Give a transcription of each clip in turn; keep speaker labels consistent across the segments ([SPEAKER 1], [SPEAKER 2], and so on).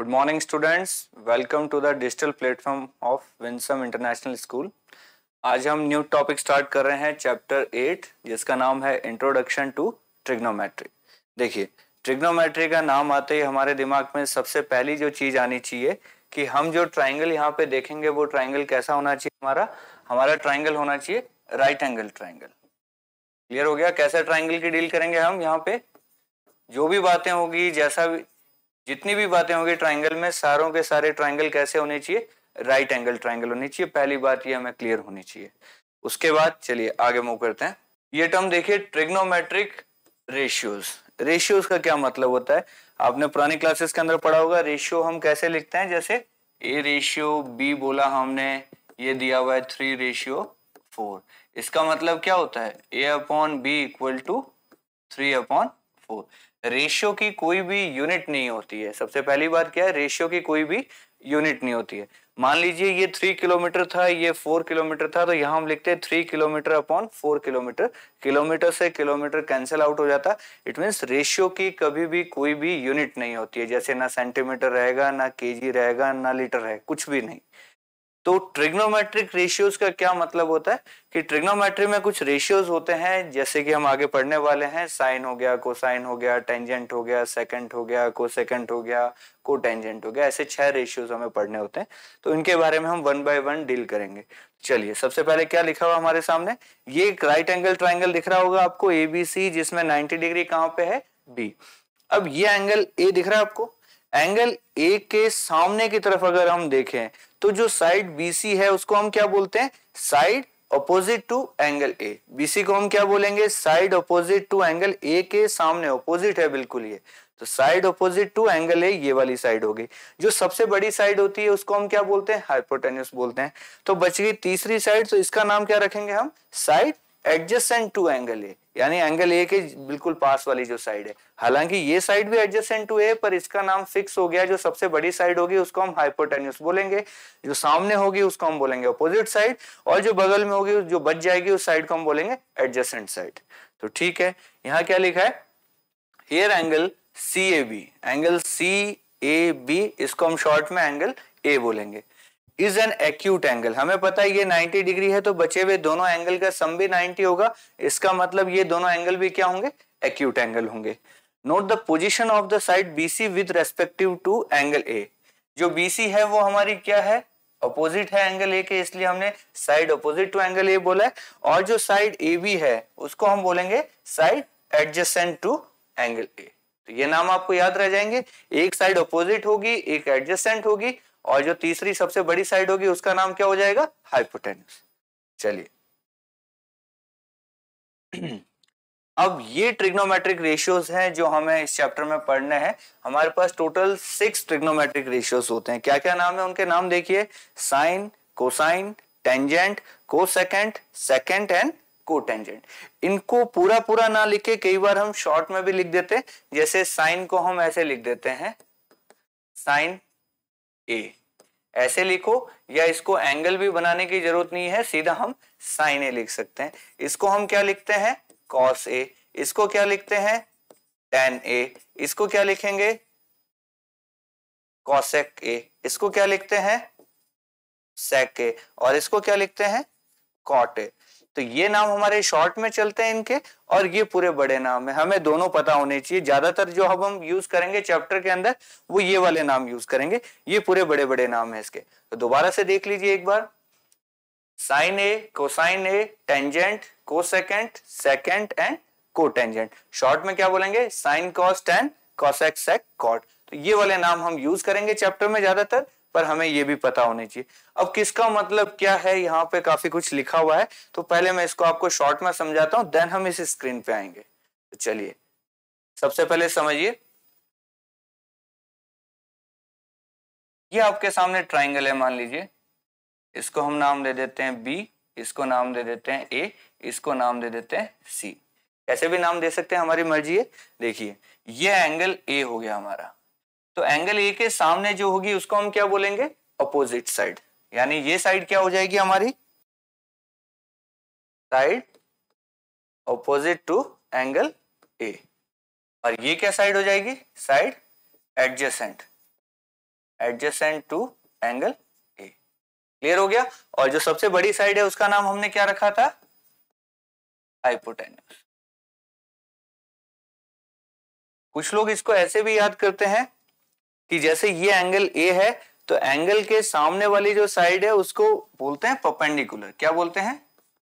[SPEAKER 1] Good morning students. Welcome to the digital platform of Winsome International School. आज हम new topic start कर रहे हैं चैप्टर एट जिसका नाम है इंट्रोडक्शन टू ट्रिग्नोमेट्री देखिए ट्रिग्नोमेट्री का नाम आते ही हमारे दिमाग में सबसे पहली जो चीज आनी चाहिए कि हम जो ट्राइंगल यहाँ पे देखेंगे वो ट्राइंगल कैसा होना चाहिए हमारा हमारा ट्राइंगल होना चाहिए राइट एंगल ट्राइंगल क्लियर हो गया कैसे ट्राइंगल की डील करेंगे हम यहाँ पे जो भी बातें होगी जैसा भी जितनी भी बातें होंगी ट्राइंगल में सारों के सारे ट्राइंगल कैसे होने चाहिए राइट एंगल ट्राइंगल होनी चाहिए पहली बात ये हमें क्लियर होनी चाहिए उसके बाद चलिए आगे मूव करते हैं ये टर्म देखिए ट्रिग्नोमेट्रिक रेशियोज रेशियोज का क्या मतलब होता है आपने पुरानी क्लासेस के अंदर पढ़ा होगा रेशियो हम कैसे लिखते हैं जैसे ए रेशियो बी बोला हमने ये दिया हुआ है थ्री रेशियो फोर इसका मतलब क्या होता है A upon B equal to three upon four ratio की कोई भी यूनिट नहीं होती है सबसे पहली बात क्या है रेशियो की कोई भी यूनिट नहीं होती है मान लीजिए ये थ्री किलोमीटर था ये फोर किलोमीटर था तो यहाँ हम लिखते हैं three kilometre upon four kilometre kilometre से किलोमीटर कैंसिल आउट हो जाता इट मीन्स रेशियो की कभी भी कोई भी यूनिट नहीं होती है जैसे ना सेंटीमीटर रहेगा ना केजी रहेगा ना लीटर रहेगा कुछ भी नहीं तो ट्रिग्नोमेट्रिक रेशियोज का क्या मतलब होता है कि ट्रिग्नोमेट्री में कुछ रेशियोज होते हैं जैसे कि हम आगे पढ़ने वाले हैं साइन हो गया को साइन हो गया टेंजेंट हो गया सेकेंड हो गया को सेकेंड हो गया को टेंजेंट हो गया ऐसे छह रेशियोज हमें पढ़ने होते हैं तो इनके बारे में हम वन बाय वन डील करेंगे चलिए सबसे पहले क्या लिखा हुआ हमारे सामने ये राइट एंगल ट्राइंगल दिख रहा होगा आपको एबीसी जिसमें नाइनटी डिग्री कहाँ पे है बी अब ये एंगल ए दिख रहा है आपको एंगल ए के सामने की तरफ अगर हम देखें तो जो साइड बीसी है उसको हम क्या बोलते हैं side opposite to angle A BC को हम क्या बोलेंगे side opposite to angle A के सामने अपोजिट है बिल्कुल ये तो side opposite to angle A ये वाली साइड होगी जो सबसे बड़ी साइड होती है उसको हम क्या बोलते हैं हाइपोटेनियस बोलते हैं तो बच गई तीसरी साइड तो इसका नाम क्या रखेंगे हम side adjacent to angle A यानी एंगल ए के बिल्कुल पास वाली जो साइड है हालांकि ये साइड भी एडजस्टेंट टू ए पर इसका नाम फिक्स हो गया जो सबसे बड़ी साइड होगी उसको हम हाइपोटेन्यूस बोलेंगे जो सामने होगी उसको हम बोलेंगे अपोजिट साइड और जो बगल में होगी जो बच जाएगी उस साइड को हम बोलेंगे एडजस्टेंट साइड तो ठीक है यहाँ क्या लिखा है here angle C A B angle C A B इसको हम शॉर्ट में एंगल ए बोलेंगे इज एन एक्यूट एंगल हमें पता है ये 90 डिग्री है तो बचे हुए दोनों एंगल का सम भी 90 होगा इसका मतलब ये दोनों एंगल भी क्या होंगे एक्यूट एंगल होंगे note the position of the side B C with respective to angle A जो बी सी है वो हमारी क्या है अपोजिट है एंगल ए के इसलिए हमने side opposite to angle A बोला है और जो साइड ए बी है उसको हम बोलेंगे side adjacent to angle A तो ये नाम आपको याद रह जाएंगे एक साइड अपोजिट होगी एक एडजेसेंट होगी और जो तीसरी सबसे बड़ी साइड होगी उसका नाम क्या हो जाएगा हाइपोटेन्यूस चलिए अब ये ट्रिग्नोमेट्रिक रेशियोज हैं जो हमें इस चैप्टर में पढ़ने हैं हमारे पास टोटल सिक्स ट्रिग्नोमेट्रिक रेशियोज होते हैं क्या क्या नाम है उनके नाम देखिए sine cosine tangent cosecant secant and cotangent इनको पूरा पूरा ना लिख के कई बार हम शॉर्ट में भी लिख देते हैं जैसे साइन को हम ऐसे लिख देते हैं साइन ए ऐसे लिखो या इसको एंगल भी बनाने की जरूरत नहीं है सीधा हम साइन ए लिख सकते हैं इसको हम क्या लिखते हैं कॉस ए इसको क्या लिखते हैं टेन ए इसको क्या लिखेंगे कॉसेक ए इसको क्या लिखते हैं सेक ए और इसको क्या लिखते हैं कॉट ए तो ये नाम हमारे शॉर्ट में चलते हैं इनके और ये पूरे बड़े नाम है हमें दोनों पता होने चाहिए ज्यादातर जो हम यूज करेंगे चैप्टर के अंदर वो ये वाले नाम यूज करेंगे ये पूरे बड़े बड़े नाम है इसके तो दोबारा से देख लीजिए एक बार sine A cosine A tangent cosecant secant and cotangent short में क्या बोलेंगे sine cos tan cosec sec cot तो ये वाले नाम हम यूज करेंगे चैप्टर में ज्यादातर पर हमें ये भी पता होनी चाहिए अब किसका मतलब क्या है यहाँ पे काफी कुछ लिखा हुआ है तो पहले मैं इसको आपको शॉर्ट में समझाता हूँ देन हम इस स्क्रीन पे आएंगे तो
[SPEAKER 2] चलिए सबसे पहले समझिए ये आपके सामने ट्राइंगल है मान लीजिए इसको हम नाम दे देते हैं
[SPEAKER 1] बी इसको नाम दे देते हैं ए इसको नाम दे देते हैं सी ऐसे भी नाम दे सकते हैं हमारी मर्जी है देखिए ये एंगल ए हो गया हमारा तो एंगल ए के सामने जो होगी उसको हम क्या बोलेंगे अपोजिट साइड यानी ये साइड क्या हो जाएगी हमारी
[SPEAKER 2] side opposite to angle A और ये क्या साइड हो जाएगी side adjacent
[SPEAKER 1] adjacent to angle A clear हो गया और जो सबसे बड़ी साइड
[SPEAKER 2] है उसका नाम हमने क्या रखा था हाइपोटेन्यूस कुछ लोग इसको ऐसे भी याद करते हैं कि जैसे ये
[SPEAKER 1] एंगल ए है तो एंगल के सामने वाली जो साइड है उसको बोलते हैं पपेंडिकुलर क्या बोलते हैं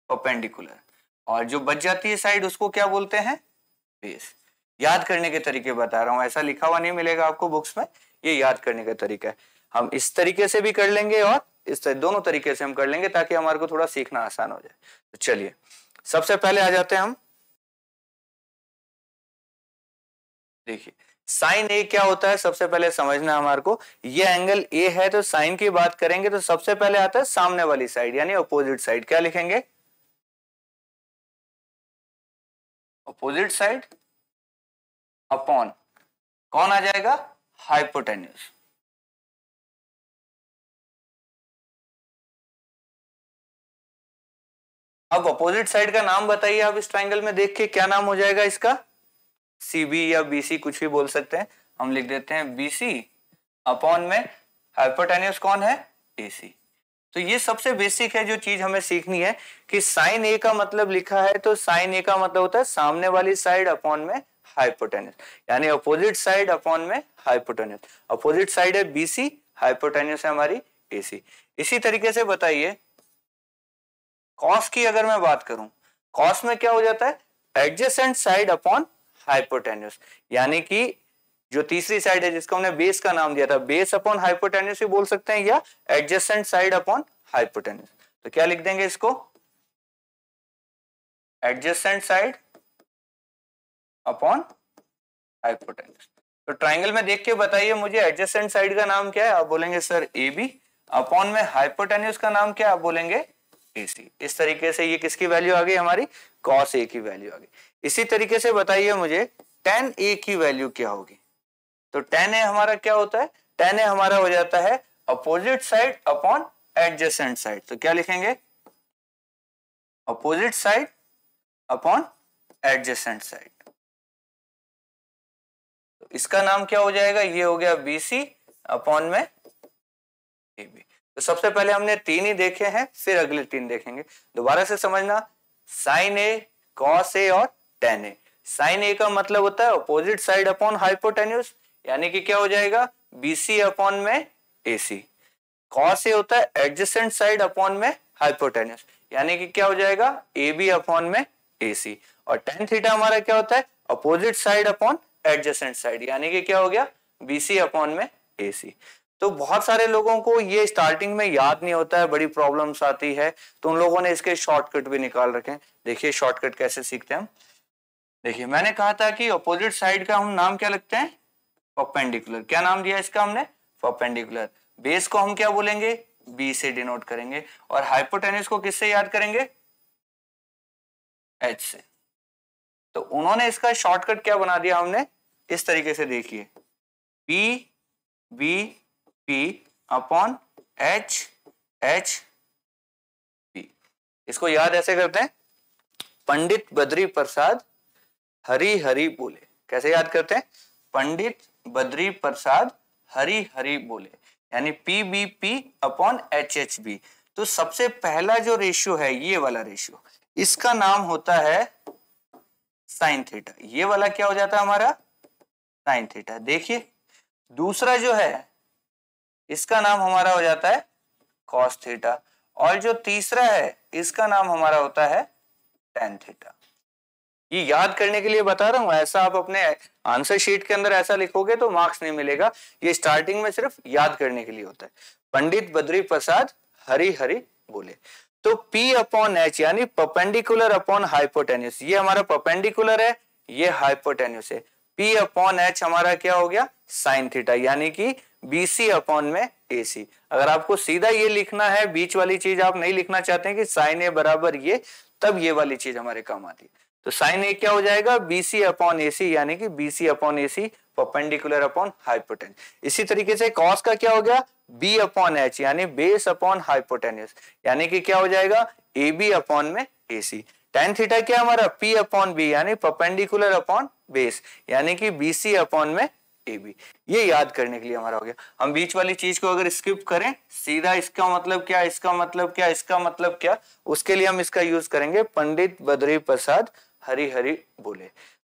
[SPEAKER 1] पपेंडिकुलर और जो बच जाती है साइड उसको क्या बोलते हैं बेस याद करने के तरीके बता रहा हूं ऐसा लिखा हुआ नहीं मिलेगा आपको बुक्स में ये याद करने का तरीका है हम इस तरीके से भी कर लेंगे और इस तरह दोनों तरीके से हम कर लेंगे ताकि हमारे को थोड़ा सीखना आसान हो जाए तो चलिए सबसे पहले आ जाते हैं हम देखिए साइन ए क्या होता है सबसे पहले समझना हमारे को ये एंगल ए है तो साइन की बात करेंगे तो सबसे पहले आता है सामने वाली साइड यानी अपोजिट
[SPEAKER 2] साइड क्या लिखेंगे अपोजिट साइड अपॉन कौन आ जाएगा हाइपोटेन्यूज अब अपोजिट साइड का नाम बताइए आप इस ट्राइंगल में देख के क्या नाम हो जाएगा इसका
[SPEAKER 1] सी बी या बी सी कुछ भी बोल सकते हैं हम लिख देते हैं बी सी अपॉन में हाइपोटेनियस कौन है डी सी तो ये सबसे बेसिक है जो चीज हमें सीखनी है कि साइन ए का मतलब लिखा है तो साइन ए का मतलब होता है सामने वाली साइड अपॉन में हाइपोटेनियस यानी अपोजिट साइड अपॉन में हाइपोटेनियस अपोजिट साइड है बीसी हाइपोटेनियस है हमारी एसी इसी तरीके से बताइए कॉस की अगर मैं बात करूं कॉस में क्या हो जाता है एडजेसेंट साइड अपॉन हाइपोटेन्यूस यानी कि जो तीसरी साइड है जिसको हमने बेस का नाम दिया था बेस अपॉन हाइपोटेन्यूस भी बोल सकते हैं या एडजस्टेंट साइड अपॉन हाइपोटेन्यूस तो क्या लिख देंगे
[SPEAKER 2] इसको एडजस्टेंट साइड अपॉन हाइपोटेन्यूस तो ट्राइंगल में देख के बताइए मुझे एडजस्टेंट साइड
[SPEAKER 1] का नाम क्या है आप बोलेंगे सर ए बी अपॉन में हाइपोटेन्यूस का नाम क्या आप बोलेंगे एसी इस तरीके से ये किसकी वैल्यू आ गई हमारी कॉस ए की वैल्यू आ गई इसी तरीके से बताइए मुझे टेन ए की वैल्यू क्या होगी तो टेन ए हमारा क्या होता है टेन ए हमारा हो जाता है opposite side upon adjacent side तो क्या लिखेंगे
[SPEAKER 2] opposite side upon adjacent side इसका नाम क्या हो जाएगा ये हो गया सी
[SPEAKER 1] अपॉन में एबी तो सबसे पहले हमने तीन ही देखे हैं फिर अगले तीन देखेंगे दोबारा से समझना साइन ए कॉस ए और टेन ए साइन ए का मतलब होता है अपोजिट साइड अपॉन हाइपोटेन्यूस यानी कि क्या हो जाएगा बीसी अपॉन में ए सी कॉस ए होता है एडजस्टेंट साइड अपॉन में हाइपोटेन्यूस यानी कि क्या हो जाएगा ए बी अपॉन में ए सी और टेन थीटा हमारा क्या होता है opposite side upon adjacent side यानी कि क्या हो गया बी सी अपॉन में ए सी तो बहुत सारे लोगों को ये स्टार्टिंग में याद नहीं होता है बड़ी प्रॉब्लम्स आती है तो उन लोगों ने इसके शॉर्टकट भी निकाल रखे हैं देखिए शॉर्टकट कैसे सीखते हैं हम देखिए मैंने कहा था कि अपोजिट साइड का हम नाम क्या लगते हैं परपेंडिकुलर क्या नाम दिया इसका हमने परपेंडिकुलर बेस को हम क्या बोलेंगे बी से डिनोट करेंगे और हाइपोटेनिस को किससे याद करेंगे एच से तो उन्होंने इसका शॉर्टकट क्या बना दिया हमने इस तरीके से देखिए P B P upon H H P इसको याद ऐसे करते हैं पंडित बद्री प्रसाद हरी हरी बोले कैसे याद करते हैं पंडित बद्री प्रसाद हरी हरी बोले यानी P B P upon H H B तो सबसे पहला जो रेशियो है ये वाला रेशियो इसका नाम होता है साइन थीटा ये वाला क्या हो जाता है हमारा साइन थीटा देखिए दूसरा जो है इसका नाम हमारा हो जाता है कॉस थीटा और जो तीसरा है इसका नाम हमारा होता है टेन थीटा ये याद करने के लिए बता रहा हूं ऐसा आप अपने आंसर शीट के अंदर ऐसा लिखोगे तो मार्क्स नहीं मिलेगा ये स्टार्टिंग में सिर्फ याद करने के लिए होता है पंडित बद्री प्रसाद हरी हरी बोले तो P अपॉन एच यानी परपेंडिकुलर अपॉन हाइपोटेन्यूस ये हमारा परपेंडिकुलर है ये हाइपोटेन्यूस है P अपॉन एच हमारा क्या हो गया साइन थीटा यानी कि BC अपॉन में AC अगर आपको सीधा ये लिखना है बीच वाली चीज आप नहीं लिखना चाहते हैं कि साइन ए बराबर ये तब ये वाली चीज हमारे काम आती है तो साइन ए क्या हो जाएगा बीसी अपॉन एसी यानी कि BC upon A C perpendicular upon hypotenuse इसी तरीके से कॉस का क्या हो गया बी अपॉन एच यानी बेस अपॉन हाइपोटेन यानी कि क्या हो जाएगा ए बी अपॉन में ए सी टेन थीटा क्या हमारा पी अपॉन बी यानी परपेंडिकुलर अपॉन बेस यानी कि बी सी अपॉन में ए बी ये याद करने के लिए हमारा हो गया हम बीच वाली चीज को अगर स्किप करें सीधा इसका मतलब क्या इसका मतलब क्या इसका मतलब क्या उसके लिए हम इसका यूज करेंगे पंडित बद्री प्रसाद हरी हरी बोले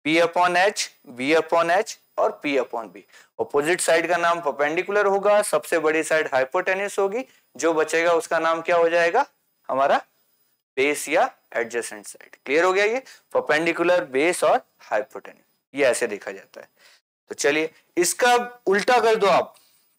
[SPEAKER 1] P upon H B upon H और P upon B opposite side का नाम परपेंडिकुलर होगा सबसे बड़ी साइड हाइपोटेनिस होगी जो बचेगा उसका नाम क्या हो जाएगा हमारा बेस या एडजेसेंट साइड क्लियर हो गया ये परपेंडिकुलर बेस और हाइपोटेनिस ये ऐसे देखा जाता है तो चलिए इसका उल्टा कर दो आप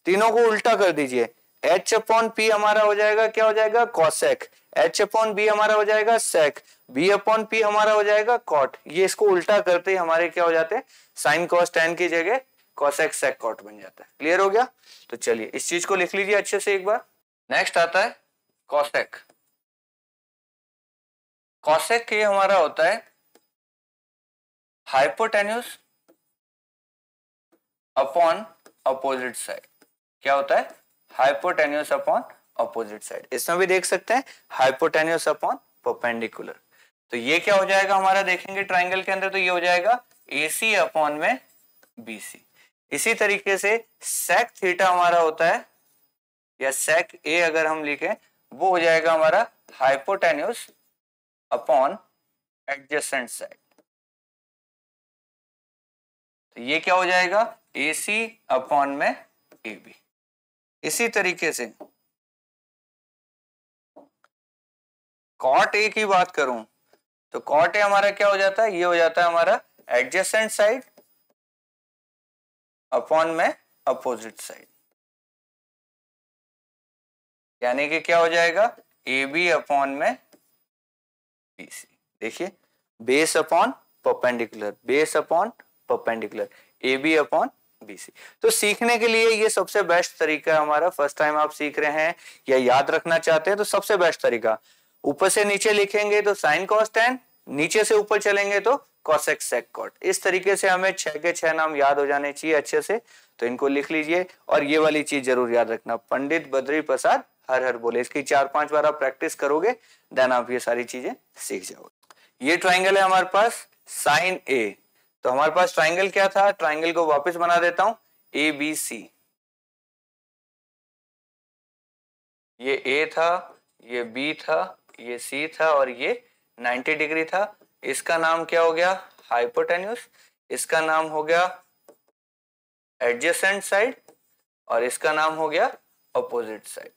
[SPEAKER 1] तीनों को उल्टा कर दीजिए एच अपॉन पी हमारा हो जाएगा क्या हो जाएगा कॉसेक एच अपॉन बी हमारा हो जाएगा सेक बी अपॉन पी हमारा हो जाएगा कॉट ये इसको उल्टा करते ही हमारे क्या हो जाते हैं साइन कॉस टेन की जगह कॉसेक सेक कॉट बन जाता है क्लियर हो गया तो
[SPEAKER 2] चलिए इस चीज को लिख लीजिए अच्छे से एक बार नेक्स्ट आता है कॉसेक कॉसेक ये हमारा होता है हाइपोटेन्यूस अपॉन अपोजिट साइड
[SPEAKER 1] क्या होता है हाइपोटेन्यूस अपॉन अपोजिट साइड इसमें भी देख सकते हैं हाइपोटेनियस अपॉन परपेंडिकुलर तो ये क्या हो जाएगा हमारा देखेंगे ट्राइंगल के अंदर तो ये हो जाएगा ए सी अपॉन में बी सी इसी तरीके से सेक थीटा हमारा होता है या सेक ए अगर हम लिखें वो हो जाएगा हमारा हाइपोटेनियस
[SPEAKER 2] अपॉन एडजेसेंट साइड तो ये क्या हो जाएगा ए सी अपॉन में ए बी इसी तरीके से कॉट ए की बात करूं तो कॉट ए हमारा क्या हो जाता है ये हो जाता है हमारा एडजेसेंट साइड अपॉन में अपोजिट साइड यानी कि क्या हो जाएगा ए बी अपॉन में बी सी देखिए
[SPEAKER 1] base upon perpendicular base upon perpendicular A B upon BC तो सीखने के लिए ये सबसे बेस्ट तरीका है हमारा फर्स्ट टाइम आप सीख रहे हैं या याद रखना चाहते हैं तो सबसे बेस्ट तरीका ऊपर से नीचे लिखेंगे तो साइन कॉस टेन नीचे से ऊपर चलेंगे तो कॉसेक सेक कॉट इस तरीके से हमें छह के छह नाम याद हो जाने चाहिए अच्छे से तो इनको लिख लीजिए और ये वाली चीज जरूर याद रखना पंडित बद्री प्रसाद हर हर बोले इसकी चार पांच बार आप प्रैक्टिस करोगे देन आप ये सारी चीजें सीख जाओगे ये ट्राइंगल है हमारे पास साइन ए तो हमारे पास ट्राइंगल क्या था ट्राइंगल को वापस बना देता हूं ए बी सी ये ए था ये बी था ये सी था और ये 90 डिग्री था इसका नाम क्या हो गया हाइपोटेन्यूस इसका नाम हो गया एडजेसेंट साइड और इसका नाम हो गया अपोजिट साइड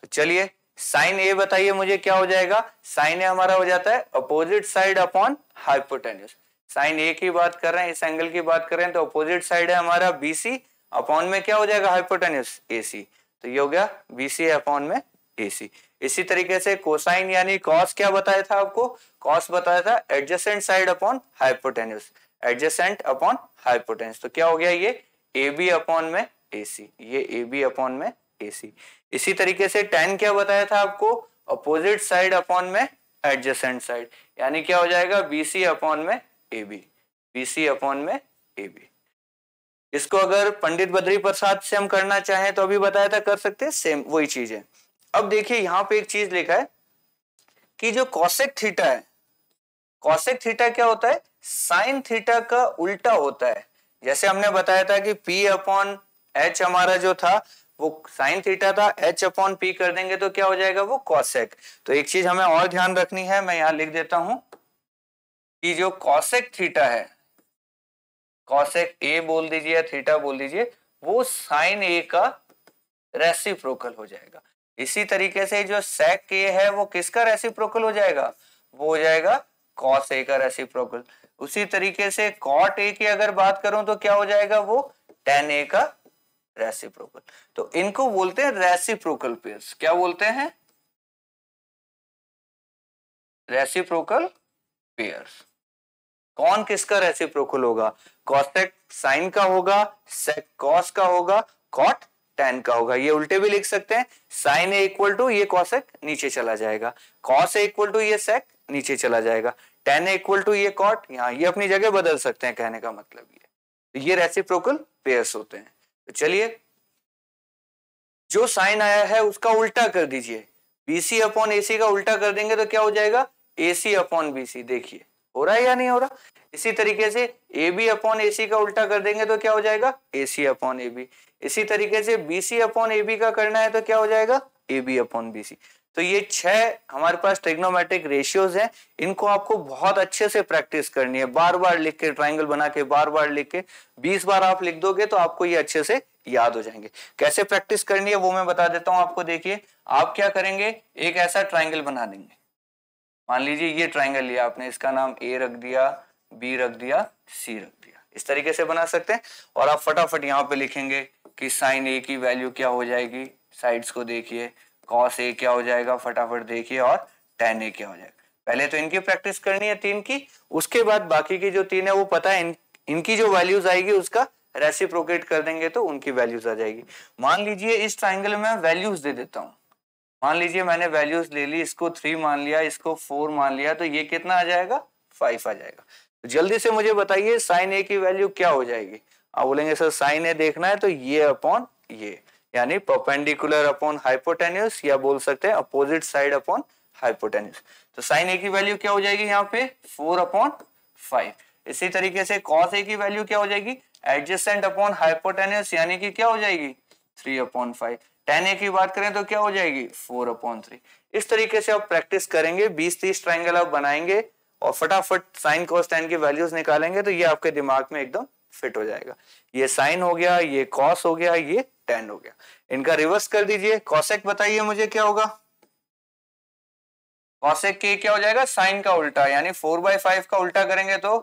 [SPEAKER 1] तो चलिए साइन ए बताइए मुझे क्या हो जाएगा साइन ए हमारा हो जाता है opposite side upon hypotenuse sine A की बात कर रहे हैं इस एंगल की बात कर रहे हैं तो अपोजिट साइड है हमारा बीसी अपॉन में क्या हो जाएगा हाइपोटेन्यूस एसी तो ये हो गया बीसी अपॉन में एसी इसी तरीके से कोसाइन यानी कॉस क्या बताया था आपको कॉस बताया था adjacent side upon hypotenuse adjacent upon hypotenuse तो क्या हो गया ये ए बी अपॉन में ए सी ये ए बी अपॉन में ए सी इसी तरीके से टेन क्या बताया था आपको अपोजिट साइड अपॉन में एडजसेंट साइड यानी क्या हो जाएगा बी सी अपॉन में A B B C upon में ए बी इसको अगर पंडित बद्री प्रसाद से हम करना चाहें तो अभी बताया था कर सकते हैं सेम वही चीज है अब देखिए यहां पे एक चीज लिखा है कि जो कॉशेक थीटा है कॉशेक थीटा क्या होता है साइन थीटा का उल्टा होता है जैसे हमने बताया था कि पी अपॉन एच हमारा जो था वो साइन थीटा था एच अपॉन पी कर देंगे तो क्या हो जाएगा वो कॉशेक तो एक चीज हमें और ध्यान रखनी है मैं यहां लिख देता हूं कि जो कॉशेक थीटा है कॉशेक ए बोल दीजिए या थीटा बोल दीजिए वो साइन ए का रेसिप्रोकल हो जाएगा इसी तरीके से जो sec k है वो किसका रेसिप्रोकल हो जाएगा वो हो जाएगा cos a का रेसिप्रोकल उसी तरीके से cot a की अगर बात करूं तो क्या हो जाएगा वो tan a का
[SPEAKER 2] रेसिप्रोकल तो इनको बोलते हैं रेसिप्रोकल पेयर्स क्या बोलते हैं रेसिप्रोकल पेयर्स
[SPEAKER 1] कौन किसका रेसिप्रोकल होगा कॉस्टेक साइन का होगा सेक कॉस का होगा कॉट टेन का होगा ये उल्टे भी लिख सकते हैं साइन ए इक्वल टू ये कॉसेक नीचे चला जाएगा कॉस ए इक्वल टू ये सेक नीचे चला जाएगा टेन ए इक्वल टू ये कॉट यहाँ ये अपनी जगह बदल सकते हैं कहने का मतलब ये तो ये रेसिप्रोकल पेयर्स होते हैं तो चलिए जो साइन आया है उसका उल्टा कर दीजिए बीसी अपॉन एसी का उल्टा कर देंगे तो क्या हो जाएगा एसी अपॉन बीसी देखिए हो रहा है या नहीं हो रहा इसी तरीके से ए बी अपॉन ए सी का उल्टा कर देंगे तो क्या हो जाएगा A C upon A B इसी तरीके से B C upon A B का करना है तो क्या हो जाएगा A B upon B C तो ये छह हमारे पास ट्रिग्नोमेट्रिक रेशियोज हैं इनको आपको बहुत अच्छे से प्रैक्टिस करनी है बार बार लिख के ट्राइंगल बना के बार बार लिख के बीस बार आप लिख दोगे तो आपको ये अच्छे से याद हो जाएंगे कैसे प्रैक्टिस करनी है वो मैं बता देता हूं आपको देखिए आप क्या करेंगे एक ऐसा ट्राइंगल बना देंगे मान लीजिए ये ट्राइंगल लिया आपने इसका नाम ए रख दिया बी रख दिया सी रख दिया इस तरीके से बना सकते हैं और आप फटाफट यहाँ पे लिखेंगे कि साइन ए की वैल्यू क्या हो जाएगी साइड्स को देखिए कॉस ए क्या हो जाएगा फटाफट देखिए और टेन ए क्या हो जाएगा पहले तो इनकी प्रैक्टिस करनी है तीन की उसके बाद बाकी की जो तीन है वो पता है इन, इनकी जो वैल्यूज आएगी उसका रेसिप्रोकेट कर देंगे तो उनकी वैल्यूज आ जाएगी मान लीजिए इस ट्राइंगल में वैल्यूज दे देता हूँ मान लीजिए मैंने वैल्यूज ले ली इसको थ्री मान लिया इसको फोर मान लिया तो ये कितना आ जाएगा फाइव आ जाएगा तो जल्दी से मुझे बताइए साइन ए की वैल्यू क्या हो जाएगी आप बोलेंगे सर साइन ए देखना है तो ये अपॉन ये यानी परपेंडिकुलर अपॉन हाइपोटेन्यूस या बोल सकते हैं अपोजिट साइड अपॉन हाइपोटेन्यूस तो साइन ए की वैल्यू क्या हो जाएगी यहाँ पे फोर अपॉन फाइव इसी तरीके से कॉस ए की वैल्यू क्या हो जाएगी एडजस्टेंट अपॉन हाइपोटेन्यूस यानी कि क्या हो जाएगी three upon five tan A की बात करें तो क्या हो जाएगी फोर अपॉन थ्री इस तरीके से आप प्रैक्टिस करेंगे बीस तीस ट्राइंगल आप बनाएंगे और फटाफट साइन कॉस टेन की वैल्यूज निकालेंगे तो ये आपके दिमाग में एकदम फिट हो जाएगा ये साइन हो गया ये कॉस हो गया ये टेन हो गया इनका रिवर्स कर दीजिए कॉसेक बताइए मुझे क्या होगा कॉसेक के क्या हो जाएगा साइन का उल्टा यानी फोर बाय फाइव का उल्टा करेंगे तो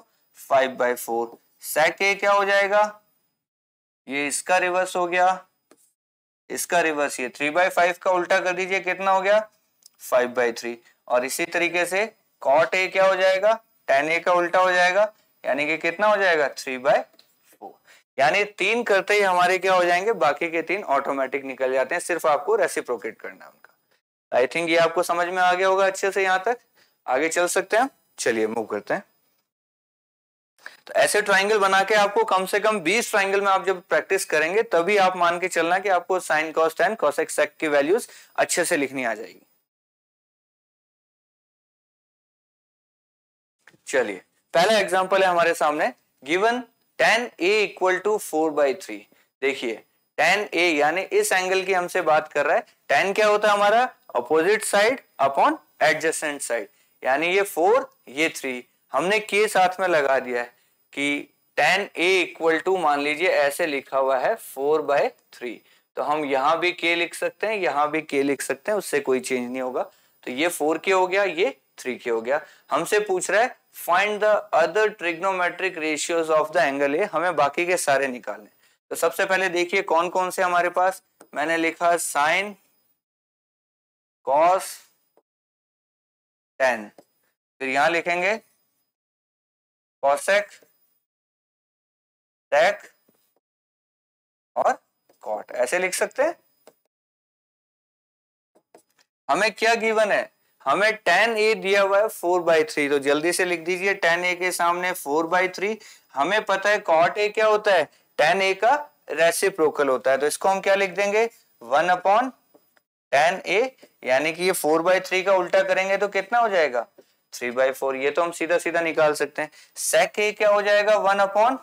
[SPEAKER 1] five by four sec A क्या हो जाएगा ये इसका रिवर्स हो गया इसका रिवर्स ये थ्री बाय फाइव का उल्टा कर दीजिए कितना हो गया फाइव बाय थ्री और इसी तरीके से कॉट ए क्या हो जाएगा टेन ए का उल्टा हो जाएगा यानी कि कितना हो जाएगा थ्री बाय फोर यानी तीन करते ही हमारे क्या हो जाएंगे बाकी के तीन ऑटोमेटिक निकल जाते हैं सिर्फ आपको रेसिप्रोकेट करना उनका आई थिंक ये आपको समझ में आ गया होगा अच्छे से यहाँ तक आगे चल सकते हैं चलिए मूव करते हैं तो ऐसे ट्राइंगल बना के आपको कम से कम 20 ट्राइंगल में आप जब प्रैक्टिस करेंगे तभी आप मान के चलना कि आपको sine cos tan cosec sec की वैल्यूज अच्छे से लिखनी आ जाएगी
[SPEAKER 2] चलिए पहला एग्जाम्पल है हमारे सामने given tan A equal to four by three देखिए
[SPEAKER 1] टेन ए यानी इस एंगल की हमसे बात कर रहा है टेन क्या होता है हमारा opposite side upon adjacent side यानी ये फोर ये थ्री हमने के साथ में लगा दिया है कि टेन ए इक्वल टू मान लीजिए ऐसे लिखा हुआ है फोर बाय थ्री तो हम यहां भी के लिख सकते हैं यहां भी के लिख सकते हैं उससे कोई चेंज नहीं होगा तो ये फोर के हो गया ये थ्री के हो गया हमसे पूछ रहा है find the other trigonometric ratios of the angle A हमें बाकी के सारे निकालने तो सबसे पहले देखिए कौन
[SPEAKER 2] कौन से हमारे पास मैंने लिखा साइन कॉस टेन फिर यहां लिखेंगे कॉसेक बैक और कॉट ऐसे लिख सकते हैं हमें क्या गिवन
[SPEAKER 1] है हमें टेन ए दिया हुआ है फोर बाई थ्री तो जल्दी से लिख दीजिए टेन ए के सामने फोर बाई थ्री हमें पता है कॉट ए क्या होता है टेन ए का रेसिप्रोकल होता है तो इसको हम क्या लिख देंगे वन अपॉन टेन ए यानी कि ये फोर बाई थ्री का उल्टा करेंगे तो कितना हो जाएगा थ्री बाई फोर ये तो हम सीधा सीधा निकाल सकते हैं सेक ए क्या हो जाएगा वन अपॉन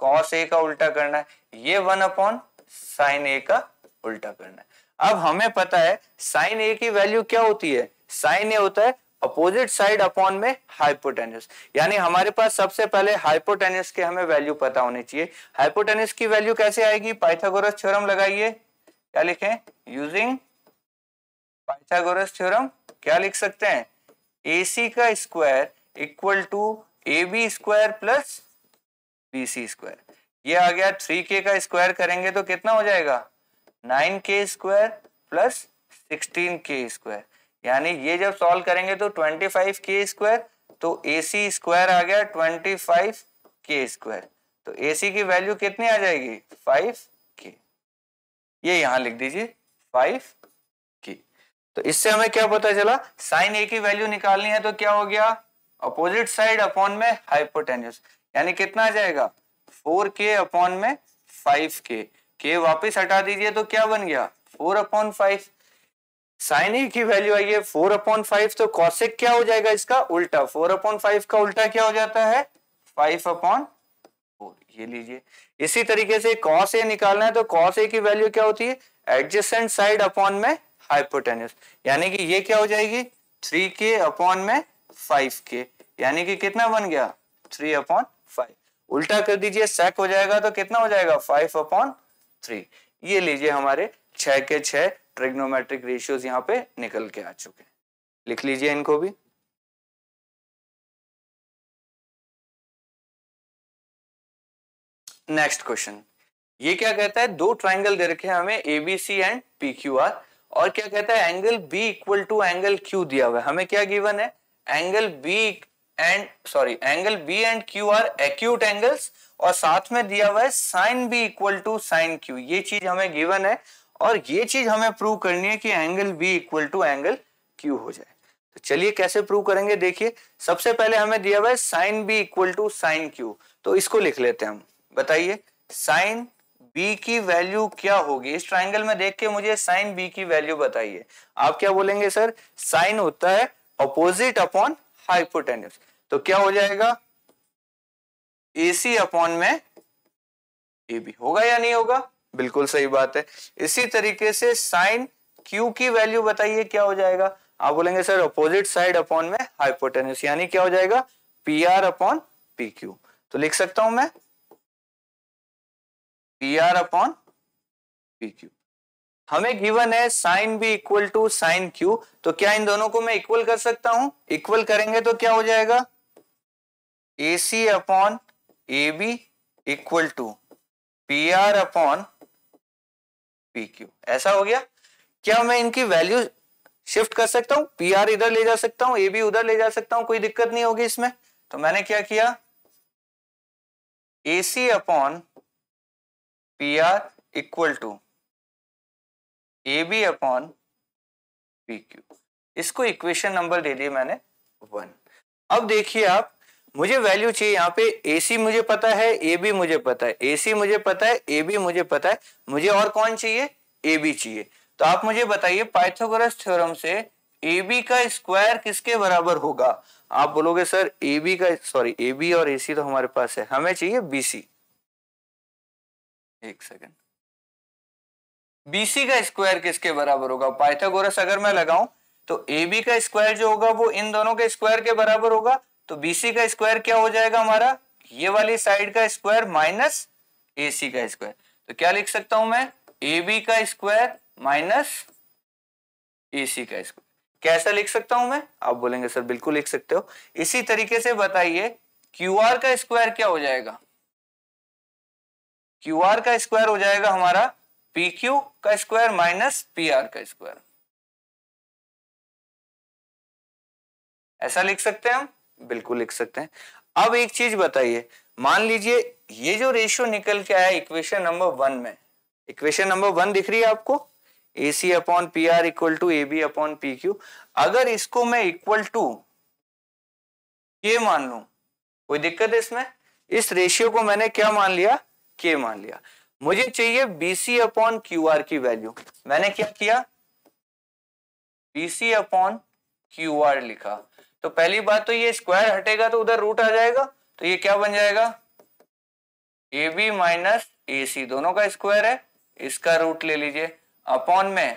[SPEAKER 1] कॉस ए का उल्टा करना है ये वन अपॉन साइन ए का उल्टा करना है अब हमें पता है साइन ए की वैल्यू क्या होती है साइन ए होता है अपोजिट साइड अपॉन में हाइपोटेन्यूस यानी हमारे पास सबसे पहले हाइपोटेनिस के हमें वैल्यू पता होनी चाहिए हाइपोटेनिस की वैल्यू कैसे आएगी पाइथागोरस थ्योरम लगाइए क्या लिखें यूजिंग पाइथागोरस थ्योरम क्या लिख सकते हैं ए का square equal to A B square plus B C square ये आ गया थ्री के का स्क्वायर करेंगे तो कितना हो जाएगा nine K square plus sixteen K square यानी ये जब सॉल्व करेंगे तो ट्वेंटी फाइव के स्क्वायर तो ए सी स्क्वायर आ गया ट्वेंटी फाइव के स्क्वायर तो ए सी की वैल्यू कितनी आ जाएगी फाइव के ये यहां लिख दीजिए फाइव के तो इससे हमें क्या पता चला साइन ए की वैल्यू निकालनी है तो क्या हो गया अपोजिट साइड अपॉन में हाइपोटेन्यूस यानी कितना आ जाएगा फोर के अपॉन में फाइव के के वापिस हटा दीजिए तो क्या बन गया four upon five sine A की वैल्यू आई है फोर अपॉन फाइव तो कॉशिक क्या हो जाएगा इसका उल्टा फोर अपॉन फाइव का उल्टा क्या हो जाता है फाइव अपॉन फोर ये लीजिए इसी तरीके से कॉस ए निकालना है तो कॉस ए की वैल्यू क्या होती है एडजस्टेंट साइड अपॉन में हाइपोटेन्यूस यानी कि ये क्या हो जाएगी थ्री के अपॉन में फाइव के यानी कि कितना बन गया थ्री अपॉन उल्टा कर दीजिए सेक हो जाएगा तो कितना हो जाएगा फाइव अपॉन थ्री ये लीजिए हमारे छह के छह ट्रिग्नोमेट्रिक रेशियोज यहाँ पे निकल के आ
[SPEAKER 2] चुके हैं लिख लीजिए इनको भी नेक्स्ट क्वेश्चन ये क्या कहता
[SPEAKER 1] है दो ट्राइंगल दे रखे हैं हमें ABC and P Q R और क्या कहता है angle B equal to angle Q दिया हुआ है हमें क्या गिवन है angle B and sorry angle B and Q R acute angles और साथ में दिया हुआ है sine B equal to sine Q ये चीज हमें गिवन है और ये चीज हमें प्रूव करनी है कि angle B equal to angle Q हो जाए तो चलिए कैसे प्रूव करेंगे देखिए सबसे पहले हमें दिया हुआ है sine B equal to sine Q तो इसको लिख लेते हैं हम बताइए साइन बी की वैल्यू क्या होगी इस ट्राइंगल में देख के मुझे साइन बी की वैल्यू बताइए आप क्या बोलेंगे सर साइन होता है अपोजिट अपॉन हाइपोटेन्यूस तो क्या हो जाएगा ए सी अपॉन में ए बी होगा या नहीं होगा बिल्कुल सही बात है इसी तरीके से साइन क्यू की वैल्यू बताइए क्या हो जाएगा आप बोलेंगे सर अपोजिट साइड अपॉन में हाइपोटेनस यानी क्या हो जाएगा P R upon P Q तो लिख सकता हूं मैं P R upon P Q हमें गिवन है sine B equal to sine Q तो क्या इन दोनों को मैं इक्वल कर सकता हूं इक्वल करेंगे तो क्या हो जाएगा A C upon A B equal to P R upon P Q ऐसा हो गया क्या मैं इनकी वैल्यू शिफ्ट कर सकता हूं पी आर इधर ले जा सकता हूं ए बी उधर ले जा सकता हूं कोई दिक्कत नहीं होगी इसमें तो मैंने क्या किया
[SPEAKER 2] AC upon P R equal to A B upon P Q
[SPEAKER 1] इसको इक्वेशन नंबर दे दिए मैंने वन अब देखिए आप मुझे वैल्यू चाहिए यहाँ पे ए सी मुझे पता है ए बी मुझे पता है ए सी मुझे पता है ए बी मुझे पता है मुझे और कौन चाहिए ए बी चाहिए तो आप मुझे बताइए पाइथागोरस थ्योरम से ए बी का स्क्वायर किसके बराबर होगा आप बोलोगे सर ए बी का सॉरी ए बी और ए सी तो हमारे पास है हमें चाहिए बी सी एक सेकेंड बीसी का स्क्वायर किसके बराबर होगा पाइथागोरस अगर मैं लगाऊं तो ए बी का स्क्वायर जो होगा वो इन दोनों के स्क्वायर के बराबर होगा तो बीसी का स्क्वायर क्या हो जाएगा हमारा ये वाली साइड का स्क्वायर माइनस ए सी का स्क्वायर तो क्या लिख सकता हूं मैं ए बी का स्क्वायर माइनस ए सी का स्क्वायर कैसा लिख सकता हूं मैं आप बोलेंगे सर बिल्कुल लिख सकते हो इसी तरीके से बताइए क्यू आर का स्क्वायर क्या हो जाएगा क्यू आर का स्क्वायर हो जाएगा हमारा
[SPEAKER 2] पी क्यू का स्क्वायर माइनस पी आर का स्क्वायर ऐसा लिख सकते हैं हम
[SPEAKER 1] बिल्कुल लिख सकते
[SPEAKER 2] हैं अब एक
[SPEAKER 1] चीज बताइए मान लीजिए ये जो रेशियो निकल के आया इक्वेशन नंबर वन में इक्वेशन नंबर वन दिख रही है आपको A C upon P R equal to A B upon P Q अगर इसको मैं इक्वल टू के मान लू कोई दिक्कत है इसमें इस रेशियो को मैंने क्या मान लिया के मान लिया मुझे चाहिए बीसी अपॉन क्यू आर की वैल्यू मैंने क्या किया बीसी अपॉन क्यू आर लिखा तो पहली बात तो ये स्क्वायर हटेगा तो उधर रूट आ जाएगा तो ये क्या बन जाएगा ए बी माइनस ए सी दोनों का स्क्वायर है इसका रूट ले लीजिए अपॉन में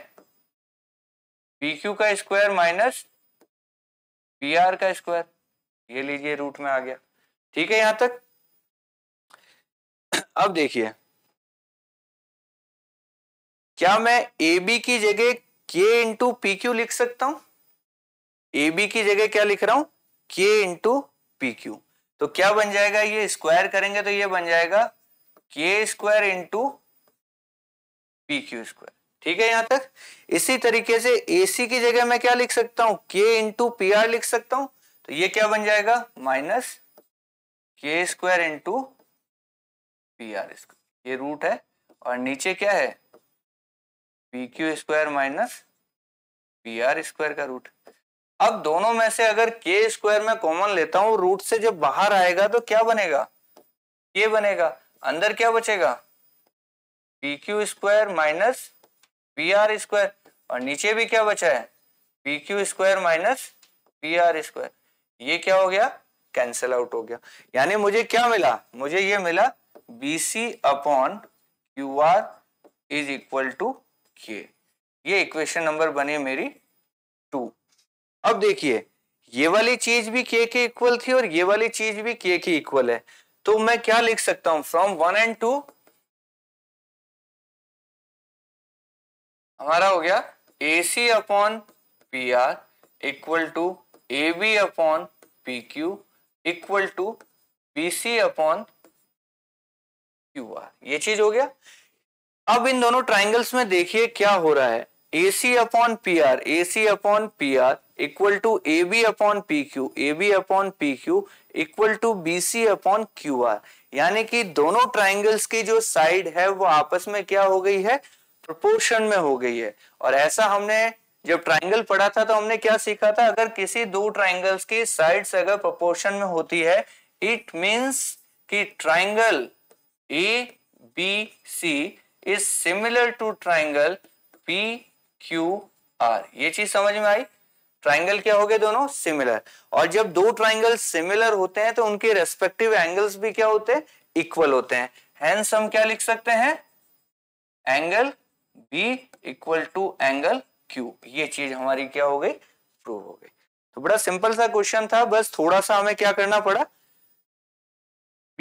[SPEAKER 1] पी क्यू का स्क्वायर माइनस पी आर का स्क्वायर ये लीजिए रूट में आ गया ठीक है यहां तक अब देखिए क्या मैं ए बी की जगह के इंटू पी क्यू लिख सकता हूं ए बी की जगह क्या लिख रहा हूं के इंटू पी क्यू तो क्या बन जाएगा ये स्क्वायर करेंगे तो ये बन जाएगा K square into P Q square ठीक है यहां तक इसी तरीके से ए सी की जगह मैं क्या लिख सकता हूं के इंटू पी आर लिख सकता हूं तो ये क्या बन जाएगा minus K square into P R square ये रूट है और नीचे क्या है P Q square minus P R square का रूट अब दोनों में से अगर के स्क्वायर में कॉमन लेता हूं रूट से जब बाहर आएगा तो क्या बनेगा ये बनेगा अंदर क्या बचेगा P Q square minus P R square और नीचे भी क्या बचा है P Q square minus P R square ये क्या हो गया कैंसिल आउट हो गया यानी मुझे क्या मिला मुझे ये मिला B C upon Q R is equal to K ये इक्वेशन नंबर बनी मेरी टू अब देखिए ये वाली चीज भी के के इक्वल थी और ये वाली चीज भी के के
[SPEAKER 2] इक्वल है तो मैं क्या लिख सकता हूं फ्रॉम वन एंड टू हमारा हो गया A C upon P
[SPEAKER 1] R equal to A B upon P Q equal to B C upon Q R ये चीज हो गया अब इन दोनों ट्राइंगल्स में देखिए क्या हो रहा है A C upon P R A C upon P R equal to A B upon P Q A B upon P Q equal to B C upon Q R यानी कि दोनों ट्राइंगल्स की जो साइड है वो आपस में क्या हो गई है प्रोपोर्शन में हो गई है और ऐसा हमने जब ट्राइंगल पढ़ा था तो हमने क्या सीखा था अगर किसी दो ट्राइंगल्स की साइड अगर प्रोपोर्शन में होती है इट मीन्स कि triangle A B C is similar to triangle P Q R ये चीज समझ में आई ट्राइंगल क्या हो गए दोनों सिमिलर और जब दो ट्राइंगल सिमिलर होते हैं तो उनके रेस्पेक्टिव एंगल्स भी क्या होते हैं इक्वल होते हैं हैंस हम क्या लिख सकते हैं angle B equal to angle Q ये चीज हमारी क्या हो गई प्रूव हो गई तो बड़ा सिंपल सा क्वेश्चन था बस थोड़ा सा हमें क्या करना पड़ा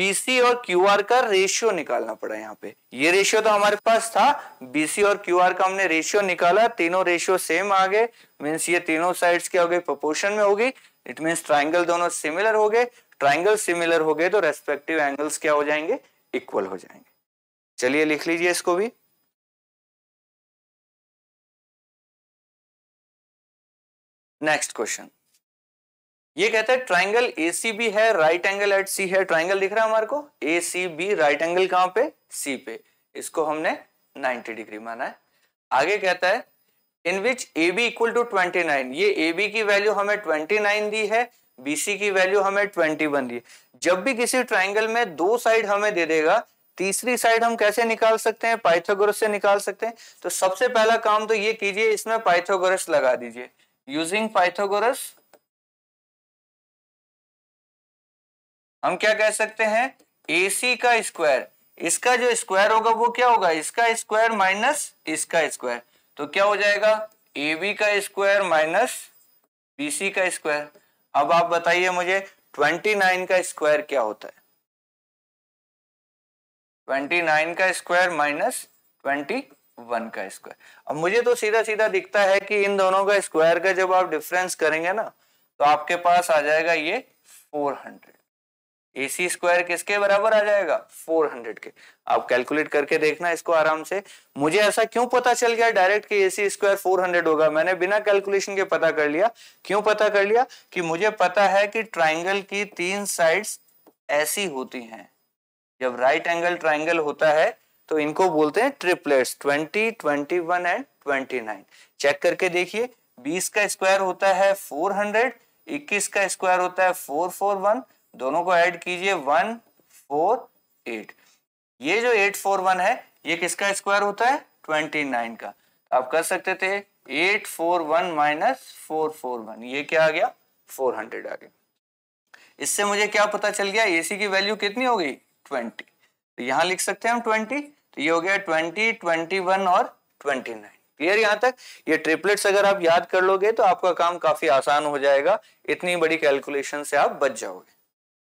[SPEAKER 1] बीसी और क्यू आर का रेशियो निकालना पड़ा यहाँ पे ये रेशियो तो हमारे पास था बीसी और क्यू आर का हमने रेशियो निकाला तीनों रेशियो सेम आ गए मीन्स ये तीनों साइड्स क्या हो गई प्रपोर्शन में होगी इट मीन्स ट्राइंगल दोनों सिमिलर हो गए ट्राइंगल सिमिलर हो
[SPEAKER 2] गए तो रेस्पेक्टिव एंगल्स क्या हो जाएंगे इक्वल हो जाएंगे चलिए लिख लीजिए इसको भी नेक्स्ट क्वेश्चन ये कहता है ट्राइंगल ए सी बी है राइट एंगल एट सी
[SPEAKER 1] है ट्राइंगल दिख रहा है हमारे को A C B right angle कहां पे सी पे इसको हमने 90 डिग्री माना है आगे कहता है in which A B equal to twenty nine ये ए बी की वैल्यू हमें ट्वेंटी नाइन दी है बीसी की वैल्यू हमें ट्वेंटी वन दी है जब भी किसी ट्राइंगल में दो साइड हमें दे देगा तीसरी साइड हम कैसे निकाल सकते हैं पाइथागोरस से निकाल सकते हैं तो सबसे पहला काम तो ये कीजिए इसमें पाइथागोरस लगा दीजिए यूजिंग पाइथागोरस हम क्या कह सकते हैं ए का स्क्वायर इसका जो स्क्वायर होगा वो क्या होगा इसका स्क्वायर माइनस इसका स्क्वायर तो क्या हो जाएगा ए बी का स्क्वायर माइनस बी सी का स्क्वायर अब आप बताइए मुझे ट्वेंटी नाइन का स्क्वायर क्या होता है ट्वेंटी नाइन का स्क्वायर माइनस ट्वेंटी वन का स्क्वायर अब मुझे तो सीधा सीधा दिखता है कि इन दोनों का स्क्वायर का जब आप डिफरेंस करेंगे ना तो आपके पास आ जाएगा ये four hundred A C square किसके बराबर आ जाएगा 400 के आप कैलकुलेट करके देखना इसको आराम से मुझे ऐसा क्यों पता चल गया डायरेक्ट कि सी स्क्वायर फोर होगा मैंने बिना कैलकुलेशन के पता कर लिया क्यों पता कर लिया कि मुझे पता है कि ट्राइंगल की तीन साइड्स ऐसी होती हैं जब राइट एंगल ट्राइंगल होता है तो इनको बोलते हैं triplets twenty twenty one and twenty nine check करके देखिए बीस का स्क्वायर होता है फोर हंड्रेड इक्कीस का स्क्वायर होता है फोर फोर वन दोनों को ऐड कीजिए वन फोर एट ये जो एट फोर वन है ये किसका स्क्वायर होता है ट्वेंटी नाइन का आप कर सकते थे eight four one minus four four one ये क्या आ गया फोर हंड्रेड आ गया इससे मुझे क्या पता चल गया एसी की वैल्यू कितनी हो गई ट्वेंटी तो यहां लिख सकते हैं हम ट्वेंटी तो ये हो गया ट्वेंटी ट्वेंटी वन और ट्वेंटी नाइन क्लियर यहाँ तक ये ट्रिपलेट्स अगर आप याद कर लोगे तो आपका काम काफी आसान हो जाएगा इतनी बड़ी कैलकुलेशन से आप बच जाओगे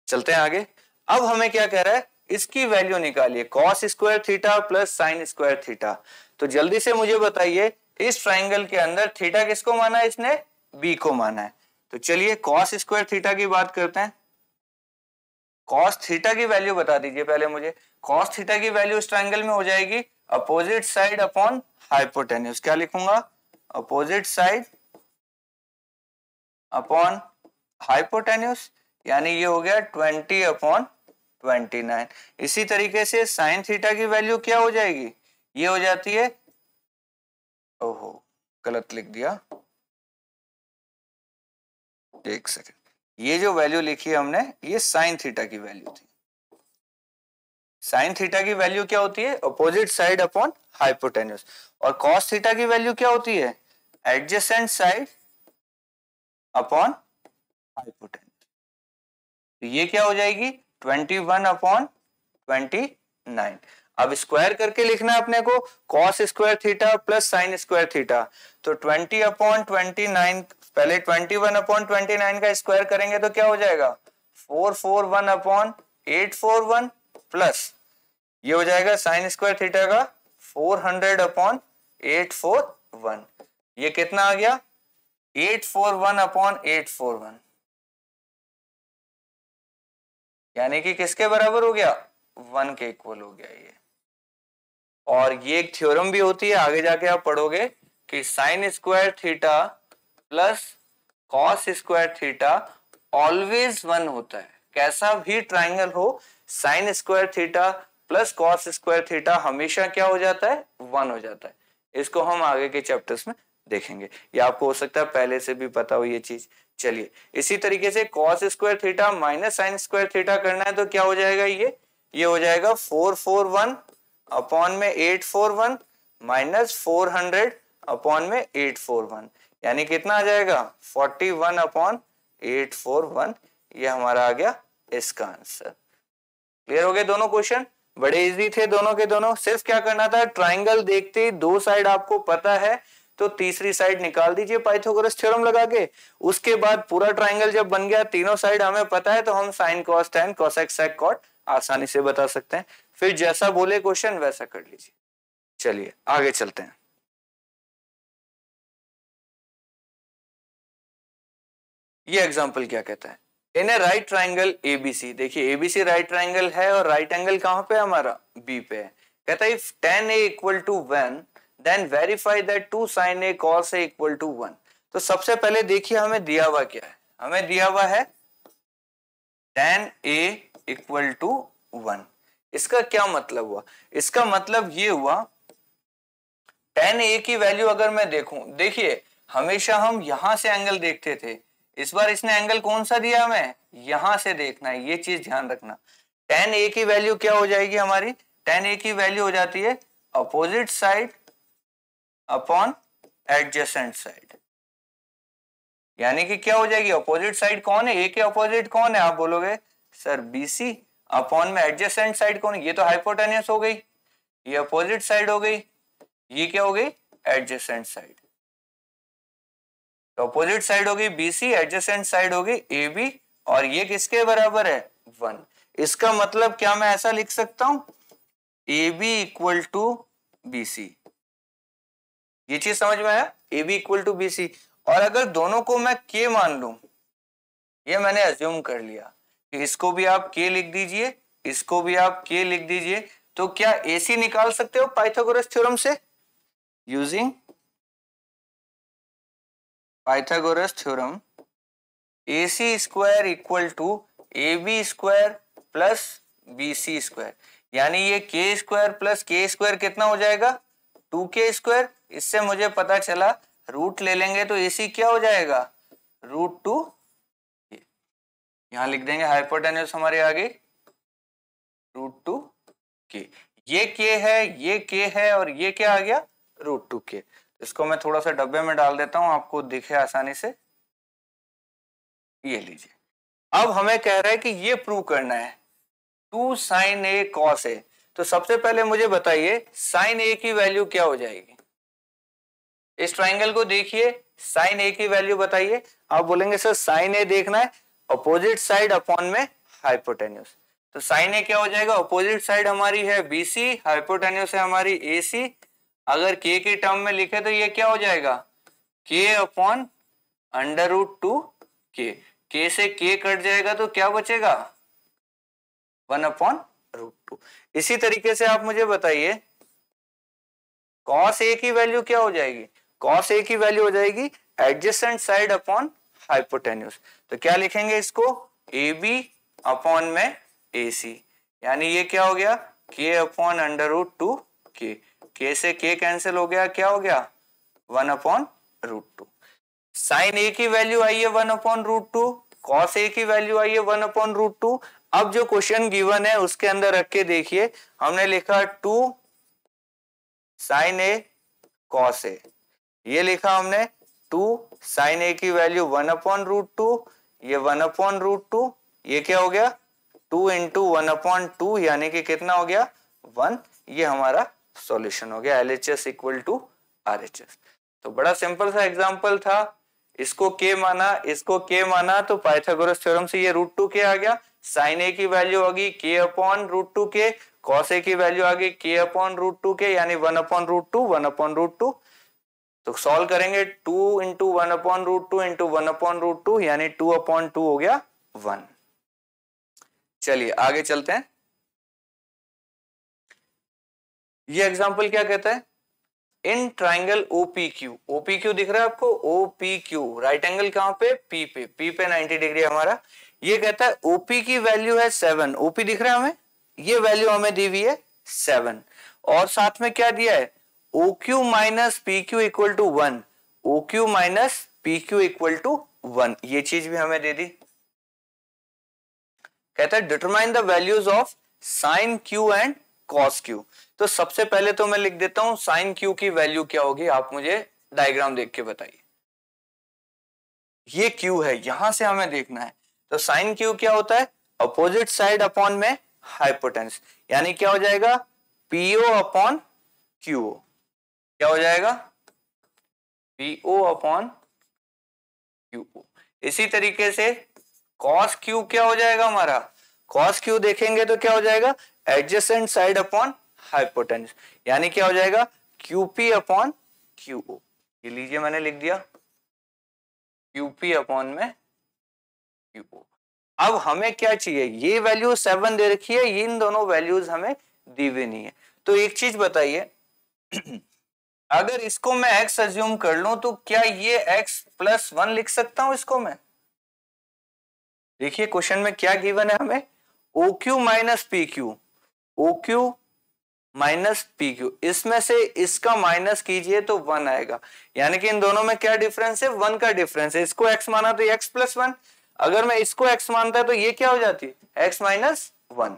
[SPEAKER 1] चलते हैं आगे अब हमें क्या कह रहा है इसकी वैल्यू निकालिए cos square theta plus sine square theta तो जल्दी से मुझे बताइए इस ट्राइंगल के अंदर थीटा किसको माना है इसने बी को माना है तो चलिए कॉस स्क्वायर थीटा की बात करते हैं कॉस थीटा की वैल्यू बता दीजिए पहले मुझे कॉस थीटा की वैल्यू इस ट्राइंगल में हो जाएगी अपोजिट साइड अपॉन हाइपोटेन्यूज क्या लिखूंगा अपोजिट साइड अपॉन हाइपोटेन्यूज यानी ये हो गया ट्वेंटी अपॉन ट्वेंटी नाइन इसी तरीके से साइन थीटा की वैल्यू क्या हो जाएगी ये हो जाती है ओहो गलत लिख दिया एक सेकेंड ये जो वैल्यू लिखी है हमने ये साइन थीटा की वैल्यू थी साइन थीटा की वैल्यू क्या होती है अपोजिट साइड अपॉन हाइपोटेन्यूस और कॉस थीटा की वैल्यू क्या होती है एडजेसेंट साइड अपॉन हाइपोटेन्यूस तो ये क्या हो जाएगी twenty one upon twenty nine अब स्क्वायर करके लिखना है अपने को cos square theta plus sine square theta तो ट्वेंटी अपॉन ट्वेंटी नाइन पहले twenty one upon twenty nine का स्क्वायर करेंगे तो क्या हो जाएगा four four one upon eight four one plus ये हो जाएगा साइन स्क्वायर थीटा का four hundred upon eight four one ये कितना आ गया eight
[SPEAKER 2] four one upon eight four one यानी कि किसके बराबर हो गया वन के इक्वल हो गया ये और ये एक
[SPEAKER 1] थ्योरम भी होती है आगे जाके आप पढ़ोगे कि sine square theta plus cos square theta always one होता है कैसा भी ट्राइंगल हो sine square theta plus cos square theta हमेशा क्या हो जाता है वन हो जाता है इसको हम आगे के चैप्टर्स में देखेंगे ये आपको हो सकता है पहले से भी पता हो ये चीज चलिए इसी तरीके से cos square theta minus sine square theta करना है तो क्या हो जाएगा ये ये हो जाएगा फोर फोर वन अपॉन में eight four one minus four hundred upon में एट फोर वन यानी कितना आ जाएगा forty one upon eight four one ये हमारा आ गया इसका आंसर क्लियर हो गए दोनों क्वेश्चन बड़े इजी थे दोनों के दोनों सिर्फ क्या करना था ट्राइंगल देखते ही दो साइड आपको पता है तो तीसरी साइड निकाल दीजिए पाइथागोरस थ्योरम लगा के उसके बाद पूरा ट्राइंगल जब बन गया तीनों साइड हमें पता है तो हम sine cos tan cosec
[SPEAKER 2] sec cot आसानी से बता सकते हैं फिर जैसा बोले क्वेश्चन वैसा कर लीजिए चलिए आगे चलते हैं ये एग्जाम्पल क्या कहता है in a right triangle ABC देखिए एबीसी
[SPEAKER 1] राइट ट्राइंगल है और राइट एंगल कहां पे हमारा बी पे है कहता है if tan A equal to one then verify that two sine A cos A equal to one तो सबसे पहले देखिए हमें दिया हुआ क्या है हमें दिया हुआ है tan A equal to one इसका क्या मतलब हुआ इसका मतलब ये हुआ टेन ए की वैल्यू अगर मैं देखूं देखिए हमेशा हम यहां से एंगल देखते थे इस बार इसने एंगल कौन सा दिया हमें यहां से देखना है ये चीज ध्यान रखना टेन ए की वैल्यू क्या हो जाएगी हमारी टेन ए की वैल्यू हो जाती है opposite side upon adjacent side यानी कि क्या हो जाएगी अपोजिट साइड कौन है ए के अपोजिट कौन है आप बोलोगे सर बीसी अपॉन में एडजेसेंट साइड कौन है ये तो हाइपोटेनियस हो गई ये अपोजिट साइड हो गई ये क्या हो गई एडजेसेंट साइड तो अपोजिट साइड होगी बीसी एडजेसेंट साइड होगी ए बी और ये किसके बराबर है वन इसका मतलब क्या मैं ऐसा लिख सकता हूं A B equal to B C ये चीज समझ में आया A B equal to B C और अगर दोनों को मैं के मान लू ये मैंने एज्यूम कर लिया कि इसको भी आप के लिख दीजिए इसको भी आप के लिख दीजिए तो क्या ए सी निकाल सकते हो पाइथागोरस थ्योरम
[SPEAKER 2] से using Pythagoras theorem A C square equal to A B square
[SPEAKER 1] plus B C square यानी ये के स्क्वायर प्लस के स्क्वायर कितना हो जाएगा टू के स्क्वायर इससे मुझे पता चला रूट ले लेंगे तो एसी क्या हो जाएगा रूट टू यहां लिख देंगे हाइपोटेन्यूस हमारे आगे रूट टू के ये के है ये के है और ये क्या आ गया रूट टू के इसको मैं थोड़ा सा डब्बे में डाल देता हूं आपको दिखे आसानी से ये लीजिए अब हमें कह रहा है कि ये प्रूव करना है two sine A cos A तो सबसे पहले मुझे बताइए साइन ए की वैल्यू क्या हो जाएगी इस ट्राइंगल को देखिए साइन ए की वैल्यू बताइए आप बोलेंगे सर साइन ए देखना है अपोजिट साइड अपॉन में हाइपोटेन्यूस तो साइन ए क्या हो जाएगा अपोजिट साइड हमारी है बीसी हाइपोटेन्यूस है हमारी सी अगर के के टर्म में लिखे तो ये क्या हो जाएगा के अपॉन अंडर रूट टू के के से के कट जाएगा तो क्या बचेगा वन अपॉन रूट टू इसी तरीके से आप मुझे बताइए कॉस ए की वैल्यू क्या हो जाएगी कॉस ए की वैल्यू हो जाएगी एडजस्टेंट साइड अपॉन हाइपोटेन्यूस तो क्या लिखेंगे इसको ए बी अपॉन में ए सी यानी ये क्या हो गया के अपॉन अंडर रूट टू के के से के कैंसिल हो गया क्या हो गया one upon root two sine A की वैल्यू आई है one upon root two cos A की वैल्यू आई है वन अपॉन रूट टू अब जो क्वेश्चन गिवन है उसके अंदर रख के देखिए हमने लिखा two sine A cos A ये लिखा हमने टू साइन ए की value one upon root two ये वन अपॉन रूट टू ये क्या हो गया two into one upon two यानी कि कितना हो गया वन ये हमारा सॉल्यूशन हो गया L H S equal to R H S तो बड़ा सिंपल सा एग्जाम्पल था इसको के माना इसको के माना तो पाइथागोरस थ्योरम से ये रूट टू के आ गया साइन ए की वैल्यू आ गई के अपॉन रूट टू के कॉस ए की वैल्यू आ गई के अपॉन रूट टू के यानी one upon root two one upon root two तो सॉल्व करेंगे two into one upon root two into one upon root two यानी टू अपॉन टू हो गया वन चलिए आगे चलते हैं ये एग्जाम्पल क्या कहता है इन ट्राइंगल ओपीक्यू ओपीक्यू दिख रहा है आपको ओपीक्यू राइट एंगल कहां पे पी पे पी पे नाइनटी डिग्री हमारा ये कहता है ओपी की वैल्यू है सेवन ओपी दिख रहा है हमें ये वैल्यू हमें दी हुई है सेवन और साथ में क्या दिया है O Q minus P Q equal to one O Q minus P Q equal to one ये चीज भी हमें दे दी कहता है determine the values of sine Q and cos Q तो सबसे पहले तो मैं लिख देता हूं साइन क्यू की वैल्यू क्या होगी आप मुझे डायग्राम देख के बताइए ये क्यू है यहां से हमें देखना है तो साइन क्यू क्या होता है अपोजिट साइड अपॉन में हाइपोटेंस यानी क्या हो जाएगा पीओ अपॉन क्यूओ क्या हो जाएगा P O upon Q O इसी तरीके से कॉस क्यू क्या हो जाएगा हमारा कॉस क्यू देखेंगे तो क्या हो जाएगा एडजस्टेंट साइड अपॉन हाइपोटेंस यानी क्या हो जाएगा क्यूपी अपॉन क्यू ओ ये लीजिए मैंने लिख दिया क्यूपी अपॉन में क्यू ओ अब हमें क्या चाहिए ये वैल्यू सेवन दे रखी है इन दोनों वैल्यूज हमें दी हुई नहीं है तो एक चीज बताइए अगर इसको मैं x एज्यूम कर लू तो क्या ये x प्लस वन लिख सकता हूं इसको मैं देखिए क्वेश्चन में क्या गिवन है हमें O Q minus P Q O Q minus P Q इसमें से इसका माइनस कीजिए तो वन आएगा यानी कि इन दोनों में क्या डिफरेंस है वन का डिफरेंस है इसको एक्स माना तो एक्स प्लस वन अगर मैं इसको एक्स मानता है तो ये क्या हो जाती है एक्स माइनस वन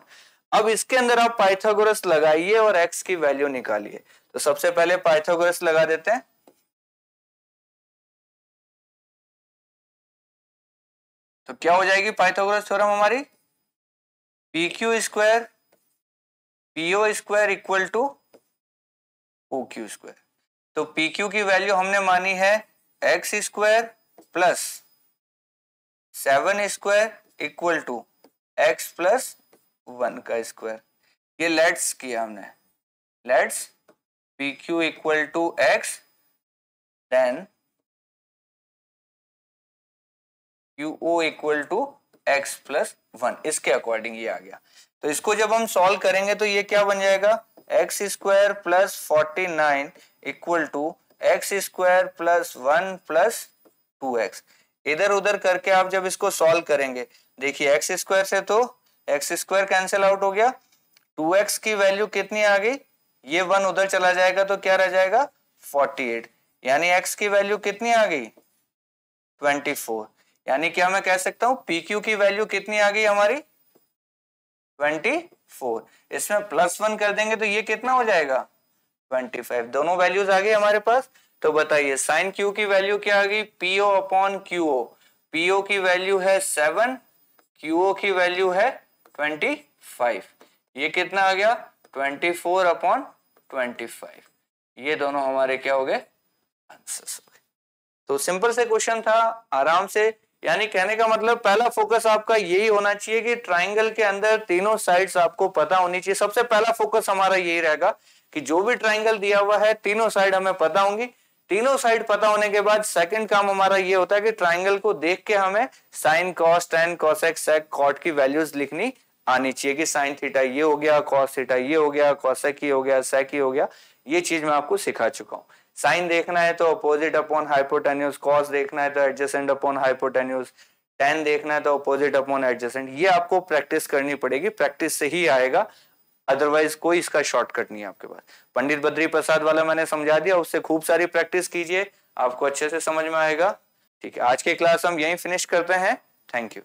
[SPEAKER 1] अब इसके अंदर आप पाइथागोरस लगाइए और एक्स की वैल्यू निकालिए तो सबसे
[SPEAKER 2] पहले पाइथागोरस लगा देते हैं तो क्या हो जाएगी पाइथागोरस थ्योरम हमारी P Q square P O square equal to O
[SPEAKER 1] Q square तो पी क्यू की वैल्यू हमने मानी है X square plus seven square equal to X plus
[SPEAKER 2] one का स्क्वायर ये लेट्स किया हमने let's PQ equal to X, then QO equal to X plus one इसके अकॉर्डिंग ये आ गया
[SPEAKER 1] तो इसको जब हम सॉल्व करेंगे तो ये क्या बन जाएगा X square plus forty nine equal to X square plus one plus two X इधर उधर करके आप जब इसको सॉल्व करेंगे देखिए एक्स स्क्वायर से तो एक्स स्क्वायर कैंसिल आउट हो गया टू एक्स की वैल्यू कितनी आ गई ये वन उधर चला जाएगा तो क्या रह जाएगा 48 यानी x की वैल्यू कितनी आ गई 24 यानी क्या मैं कह सकता हूं PQ की वैल्यू कितनी आ गई हमारी 24 इसमें प्लस वन कर देंगे तो ये कितना हो जाएगा 25 दोनों वैल्यूज आ गई हमारे पास तो बताइए साइन क्यू की वैल्यू क्या आ गई पीओ अपॉन क्यूओ पीओ की वैल्यू है सेवन ओ की वैल्यू है ट्वेंटी फाइव ये कितना आ गया twenty four upon twenty five ये दोनों हमारे क्या हो गए आंसर्स हो गए तो सिंपल से क्वेश्चन था आराम से यानी कहने का मतलब पहला फोकस आपका यही होना चाहिए कि ट्राइंगल के अंदर तीनों साइड्स आपको पता होनी चाहिए सबसे पहला फोकस हमारा यही रहेगा कि जो भी ट्राइंगल दिया हुआ है तीनों साइड हमें पता होंगी तीनों साइड पता होने के बाद सेकंड काम हमारा ये होता है कि ट्राइंगल को देख के हमें sine cos tan cosec sec cot की वैल्यूज लिखनी आनी चाहिए कि साइन थीटा ये हो गया कॉस थीटा ये हो गया कॉसेक ही हो गया सेक ही हो गया ये चीज मैं आपको सिखा चुका हूँ साइन देखना है तो अपोजिट अपॉन हाइपोटेन्यूज कॉस देखना है तो एडजेसेंट अपॉन हाइपोटेन्यूज टेन देखना है तो अपोजिट अपॉन एडजेसेंट ये आपको प्रैक्टिस करनी पड़ेगी प्रैक्टिस से ही आएगा अदरवाइज कोई इसका शॉर्टकट नहीं है आपके पास पंडित बद्री प्रसाद वाला मैंने समझा दिया उससे खूब सारी प्रैक्टिस कीजिए आपको अच्छे से समझ में आएगा ठीक है आज की क्लास हम यही फिनिश करते हैं थैंक यू